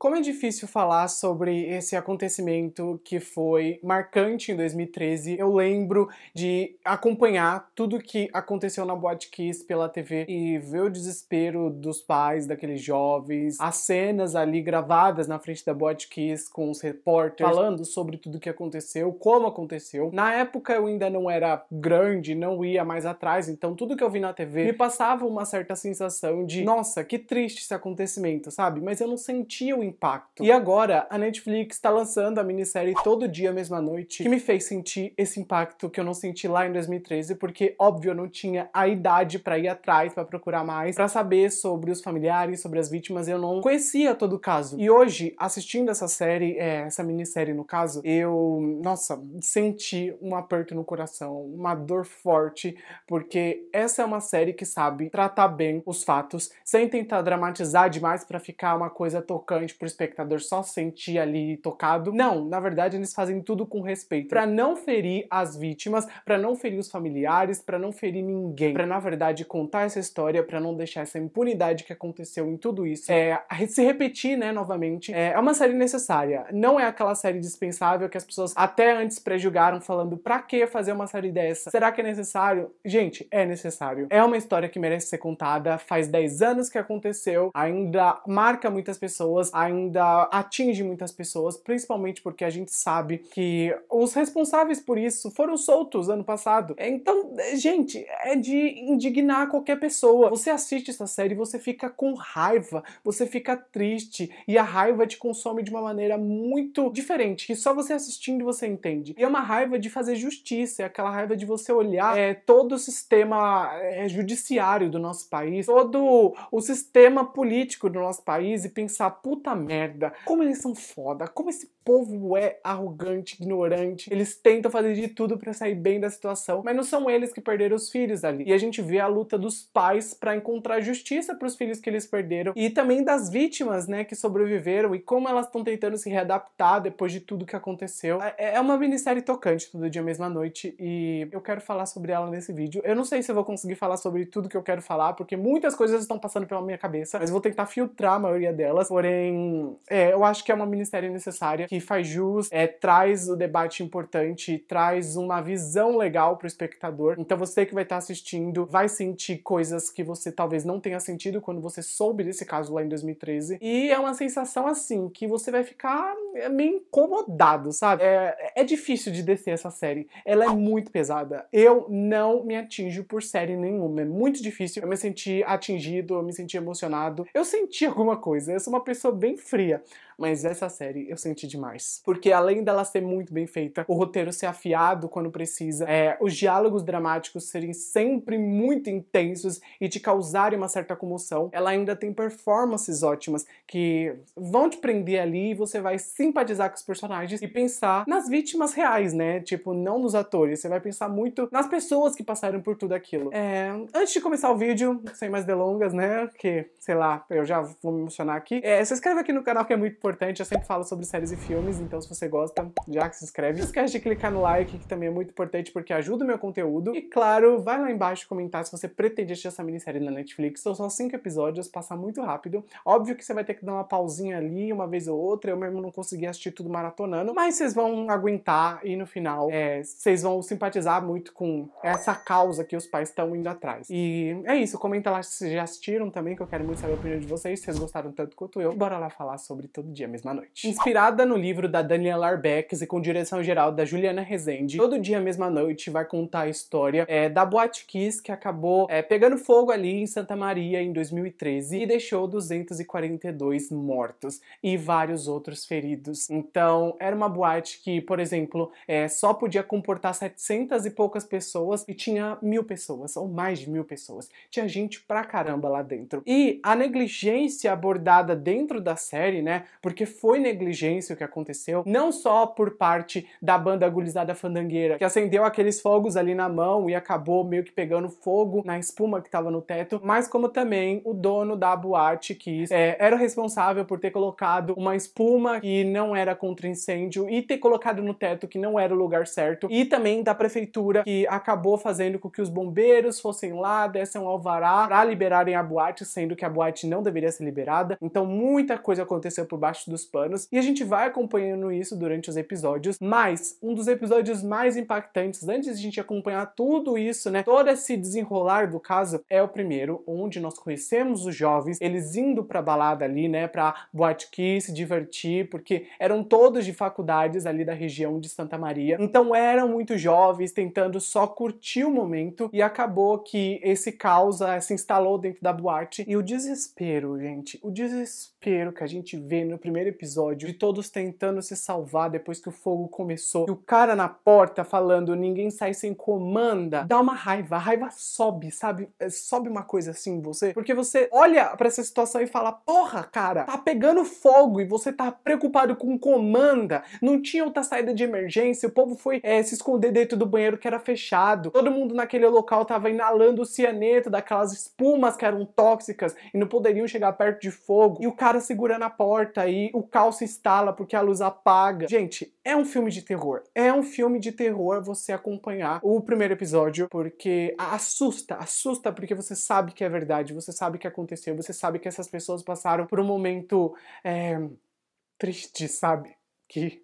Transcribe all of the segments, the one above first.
Como é difícil falar sobre esse acontecimento que foi marcante em 2013, eu lembro de acompanhar tudo que aconteceu na Boate Kiss pela TV e ver o desespero dos pais daqueles jovens, as cenas ali gravadas na frente da Boate Kiss com os repórteres falando sobre tudo que aconteceu, como aconteceu. Na época eu ainda não era grande, não ia mais atrás, então tudo que eu vi na TV me passava uma certa sensação de nossa, que triste esse acontecimento, sabe? Mas eu não sentia o impacto. E agora, a Netflix está lançando a minissérie Todo Dia, Mesma Noite, que me fez sentir esse impacto que eu não senti lá em 2013, porque, óbvio, eu não tinha a idade para ir atrás, para procurar mais, para saber sobre os familiares, sobre as vítimas, eu não conhecia todo o caso. E hoje, assistindo essa série, é, essa minissérie no caso, eu, nossa, senti um aperto no coração, uma dor forte, porque essa é uma série que sabe tratar bem os fatos, sem tentar dramatizar demais para ficar uma coisa tocante pro espectador só sentir ali tocado. Não, na verdade eles fazem tudo com respeito, para não ferir as vítimas, para não ferir os familiares, para não ferir ninguém, para na verdade contar essa história, para não deixar essa impunidade que aconteceu em tudo isso é, é se repetir, né, novamente. É, é, uma série necessária, não é aquela série dispensável que as pessoas até antes prejugaram falando para que fazer uma série dessa? Será que é necessário? Gente, é necessário. É uma história que merece ser contada, faz 10 anos que aconteceu, ainda marca muitas pessoas, ainda ainda atinge muitas pessoas, principalmente porque a gente sabe que os responsáveis por isso foram soltos ano passado. Então, gente, é de indignar qualquer pessoa. Você assiste essa série, você fica com raiva, você fica triste e a raiva te consome de uma maneira muito diferente, que só você assistindo você entende. E é uma raiva de fazer justiça, é aquela raiva de você olhar é, todo o sistema é, judiciário do nosso país, todo o sistema político do nosso país e pensar, puta merda, como eles são foda, como esse povo é arrogante, ignorante, eles tentam fazer de tudo para sair bem da situação, mas não são eles que perderam os filhos ali. E a gente vê a luta dos pais para encontrar justiça para os filhos que eles perderam e também das vítimas, né, que sobreviveram e como elas estão tentando se readaptar depois de tudo que aconteceu. É, é, é uma minissérie tocante, todo dia, mesma noite, e eu quero falar sobre ela nesse vídeo. Eu não sei se eu vou conseguir falar sobre tudo que eu quero falar, porque muitas coisas estão passando pela minha cabeça, mas vou tentar filtrar a maioria delas. Porém, é, eu acho que é uma minissérie necessária que faz jus, é, traz o debate importante, traz uma visão legal para o espectador. Então você que vai estar tá assistindo vai sentir coisas que você talvez não tenha sentido quando você soube desse caso lá em 2013. E é uma sensação assim que você vai ficar é, meio incomodado, sabe? É, é difícil de descer essa série. Ela é muito pesada. Eu não me atinjo por série nenhuma. É muito difícil. Eu me senti atingido, eu me senti emocionado. Eu senti alguma coisa. Eu sou uma pessoa bem fria mas essa série eu senti demais. Porque além dela ser muito bem feita, o roteiro ser afiado quando precisa, é, os diálogos dramáticos serem sempre muito intensos e te causarem uma certa comoção, ela ainda tem performances ótimas que vão te prender ali e você vai simpatizar com os personagens e pensar nas vítimas reais, né? Tipo, não nos atores. Você vai pensar muito nas pessoas que passaram por tudo aquilo. É, antes de começar o vídeo, sem mais delongas, né? Que, sei lá, eu já vou me emocionar aqui. É, se inscreve aqui no canal que é muito importante importante, eu sempre falo sobre séries e filmes, então se você gosta, já se inscreve. Não esquece de clicar no like, que também é muito importante porque ajuda o meu conteúdo. E claro, vai lá embaixo comentar se você pretende assistir essa minissérie na Netflix. São só cinco episódios, passa muito rápido. Óbvio que você vai ter que dar uma pausinha ali, uma vez ou outra. Eu mesmo não consegui assistir tudo maratonando, mas vocês vão aguentar e no final é, vocês vão simpatizar muito com essa causa que os pais estão indo atrás. E é isso, comenta lá se já assistiram também, que eu quero muito saber a opinião de vocês, se vocês gostaram tanto quanto eu. Bora lá falar sobre tudo Dia, Mesma Noite. Inspirada no livro da Daniela Arbex e com direção geral da Juliana Rezende, Todo Dia, Mesma Noite vai contar a história é, da Boate Kiss que acabou é, pegando fogo ali em Santa Maria em 2013 e deixou 242 mortos e vários outros feridos. Então, era uma boate que, por exemplo, é, só podia comportar 700 e poucas pessoas e tinha mil pessoas, ou mais de mil pessoas. Tinha gente pra caramba lá dentro. E a negligência abordada dentro da série, né? porque foi negligência o que aconteceu, não só por parte da banda agulizada fandangueira, que acendeu aqueles fogos ali na mão e acabou meio que pegando fogo na espuma que estava no teto, mas como também o dono da boate que é, era responsável por ter colocado uma espuma que não era contra incêndio e ter colocado no teto que não era o lugar certo, e também da prefeitura que acabou fazendo com que os bombeiros fossem lá, dessem um alvará para liberarem a boate, sendo que a boate não deveria ser liberada. Então muita coisa aconteceu por baixo debaixo dos panos, e a gente vai acompanhando isso durante os episódios, mas um dos episódios mais impactantes, antes de a gente acompanhar tudo isso, né, todo esse desenrolar do caso, é o primeiro, onde nós conhecemos os jovens, eles indo pra balada ali, né, pra boate que se divertir, porque eram todos de faculdades ali da região de Santa Maria, então eram muito jovens, tentando só curtir o momento, e acabou que esse caos ah, se instalou dentro da boate, e o desespero, gente, o desespero que a gente vê no primeiro episódio, de todos tentando se salvar depois que o fogo começou, e o cara na porta falando ninguém sai sem comanda, dá uma raiva, a raiva sobe, sabe? É, sobe uma coisa assim em você, porque você olha para essa situação e fala: porra, cara, tá pegando fogo e você tá preocupado com comanda, não tinha outra saída de emergência, o povo foi é, se esconder dentro do banheiro que era fechado, todo mundo naquele local tava inalando o cianeto daquelas espumas que eram tóxicas e não poderiam chegar perto de fogo, e o cara segurando a porta aí, o calço estala porque a luz apaga. Gente, é um filme de terror. É um filme de terror você acompanhar o primeiro episódio, porque assusta, assusta porque você sabe que é verdade, você sabe que aconteceu, você sabe que essas pessoas passaram por um momento é, triste, sabe? Que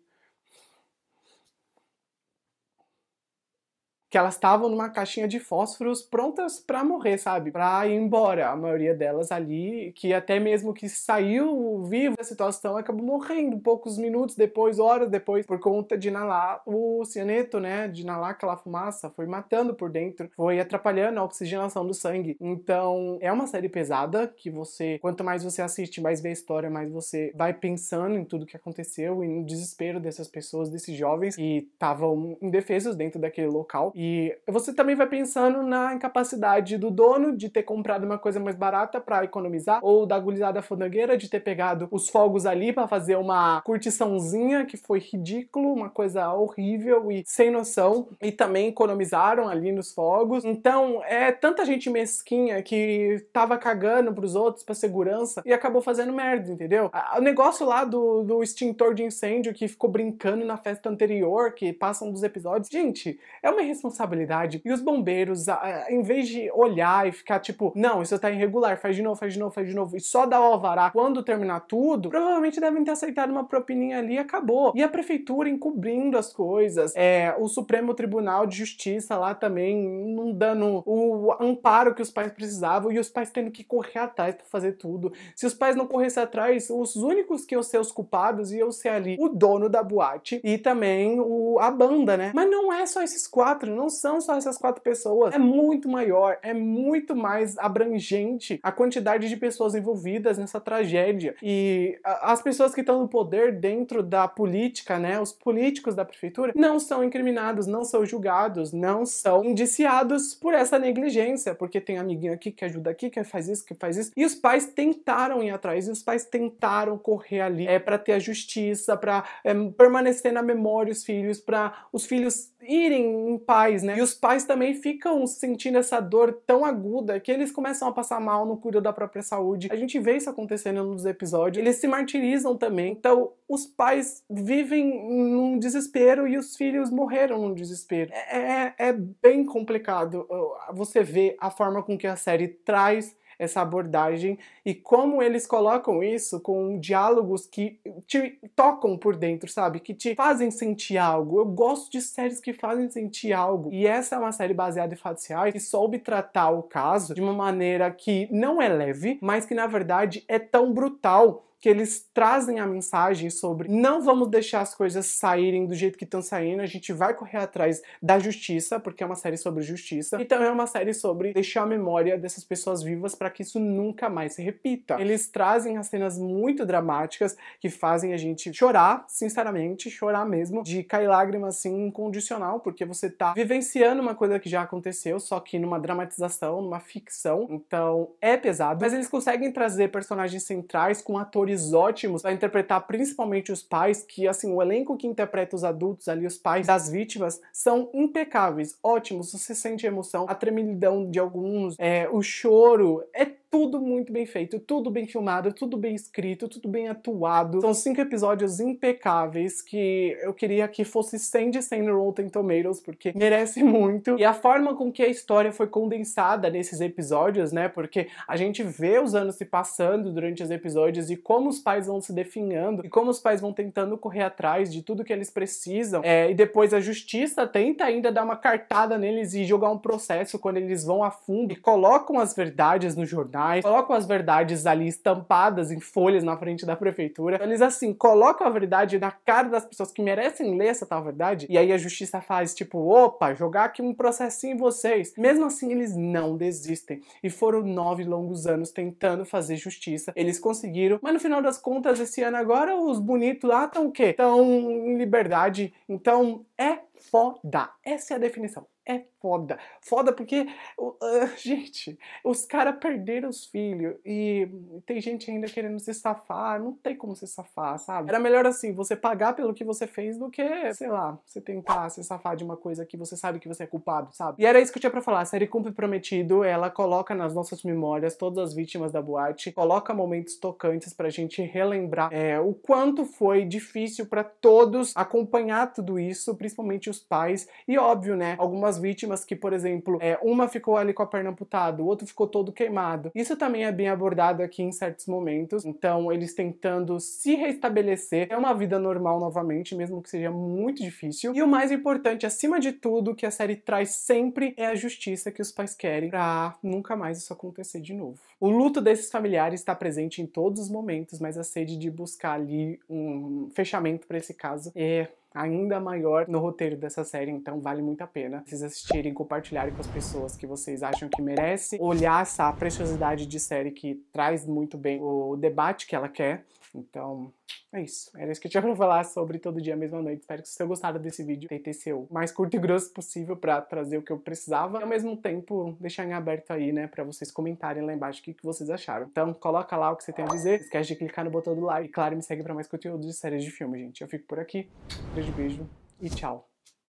que elas estavam numa caixinha de fósforos prontas para morrer, sabe? Para ir embora, a maioria delas ali, que até mesmo que saiu vivo da situação acabou morrendo poucos minutos depois, horas depois, por conta de inalar o cianeto, né? De inalar aquela fumaça, foi matando por dentro, foi atrapalhando a oxigenação do sangue. Então, é uma série pesada que você, quanto mais você assiste, mais vê a história, mais você vai pensando em tudo que aconteceu e no desespero dessas pessoas, desses jovens que estavam indefesos dentro daquele local. E e você também vai pensando na incapacidade do dono de ter comprado uma coisa mais barata para economizar, ou da gulizada fodangueira de ter pegado os fogos ali para fazer uma curtiçãozinha que foi ridículo, uma coisa horrível e sem noção, e também economizaram ali nos fogos. Então é tanta gente mesquinha que tava cagando pros outros, pra segurança, e acabou fazendo merda, entendeu? O negócio lá do, do extintor de incêndio que ficou brincando na festa anterior, que passam dos episódios, gente, é uma responsabilidade responsabilidade. E os bombeiros, em vez de olhar e ficar tipo, não, isso tá irregular, faz de novo, faz de novo, faz de novo, e só dar o alvará quando terminar tudo, provavelmente devem ter aceitado uma propininha ali e acabou. E a prefeitura encobrindo as coisas, é, o Supremo Tribunal de Justiça lá também não dando o amparo que os pais precisavam e os pais tendo que correr atrás para fazer tudo. Se os pais não corressem atrás, os únicos que iam ser os culpados iam ser ali o dono da boate e também o, a banda, né? Mas não é só esses quatro, não são só essas quatro pessoas. É muito maior, é muito mais abrangente a quantidade de pessoas envolvidas nessa tragédia. E as pessoas que estão no poder dentro da política, né, os políticos da prefeitura, não são incriminados, não são julgados, não são indiciados por essa negligência, porque tem amiguinho aqui que ajuda aqui, que faz isso, que faz isso. E os pais tentaram ir atrás, e os pais tentaram correr ali é, para ter a justiça, para é, permanecer na memória os filhos, para os filhos irem em paz pais, né? E os pais também ficam sentindo essa dor tão aguda que eles começam a passar mal no cuidado da própria saúde. A gente vê isso acontecendo nos episódios. Eles se martirizam também. Então, os pais vivem num desespero e os filhos morreram num desespero. É, é, é bem complicado você vê a forma com que a série traz essa abordagem e como eles colocam isso com diálogos que te tocam por dentro, sabe? Que te fazem sentir algo. Eu gosto de séries que fazem sentir algo. E essa é uma série baseada em fatos reais que soube tratar o caso de uma maneira que não é leve, mas que na verdade é tão brutal que eles trazem a mensagem sobre não vamos deixar as coisas saírem do jeito que estão saindo, a gente vai correr atrás da justiça, porque é uma série sobre justiça, e também é uma série sobre deixar a memória dessas pessoas vivas para que isso nunca mais se repita. Eles trazem as cenas muito dramáticas que fazem a gente chorar, sinceramente, chorar mesmo, de cair lágrimas assim incondicional, porque você tá vivenciando uma coisa que já aconteceu, só que numa dramatização, numa ficção, então é pesado, mas eles conseguem trazer personagens centrais com atores atores ótimos para interpretar principalmente os pais, que assim, o elenco que interpreta os adultos ali, os pais das vítimas, são impecáveis, ótimos, você sente emoção, a tremidão de alguns, é, o choro, é tudo muito bem feito, tudo bem filmado, tudo bem escrito, tudo bem atuado. São cinco episódios impecáveis que eu queria que fosse 100 de 100 no Rotten Tomatoes, porque merece muito. E a forma com que a história foi condensada nesses episódios, né? Porque a gente vê os anos se passando durante os episódios e como os pais vão se definhando e como os pais vão tentando correr atrás de tudo que eles precisam. É, e depois a justiça tenta ainda dar uma cartada neles e jogar um processo quando eles vão a fundo e colocam as verdades no jornal mais, colocam as verdades ali estampadas em folhas na frente da prefeitura. eles assim colocam a verdade na cara das pessoas que merecem ler essa tal verdade, e aí a justiça faz tipo, opa, jogar aqui um processinho em vocês. Mesmo assim, eles não desistem. E foram nove longos anos tentando fazer justiça. Eles conseguiram, mas no final das contas, esse ano agora, os bonitos lá estão o quê? Estão em liberdade. Então é foda. Essa é a definição é foda. Foda porque, uh, gente, os caras perderam os filhos e tem gente ainda querendo se safar, não tem como se safar, sabe? Era melhor assim, você pagar pelo que você fez do que, sei lá, você tentar se safar de uma coisa que você sabe que você é culpado, sabe? E era isso que eu tinha pra falar. A série Cumpre Prometido, ela coloca nas nossas memórias todas as vítimas da boate, coloca momentos tocantes pra gente relembrar é, o quanto foi difícil para todos acompanhar tudo isso, principalmente os pais, e óbvio, né? Algumas vítimas que, por exemplo, é, uma ficou ali com a perna amputada, o outro ficou todo queimado. Isso também é bem abordado aqui em certos momentos. Então, eles tentando se restabelecer, é uma vida normal novamente, mesmo que seja muito difícil. E o mais importante, acima de tudo, que a série traz sempre é a justiça que os pais querem para nunca mais isso acontecer de novo. O luto desses familiares está presente em todos os momentos, mas a sede de buscar ali um fechamento para esse caso é ainda maior no roteiro dessa série, então vale muito a pena vocês assistirem, compartilharem com as pessoas que vocês acham que merecem, olhar essa preciosidade de série que traz muito bem o debate que ela quer. Então, é isso. Era isso que eu tinha pra falar sobre Todo Dia, Mesma Noite. Espero que vocês tenham gostado desse vídeo. Tentei ser o mais curto e grosso possível para trazer o que eu precisava. E ao mesmo tempo, deixar em aberto aí, né, pra vocês comentarem lá embaixo o que, que vocês acharam. Então, coloca lá o que você tem a dizer. Esquece de clicar no botão do like. E claro, me segue para mais conteúdo de séries de filme, gente. Eu fico por aqui. Beijo beijo e tchau.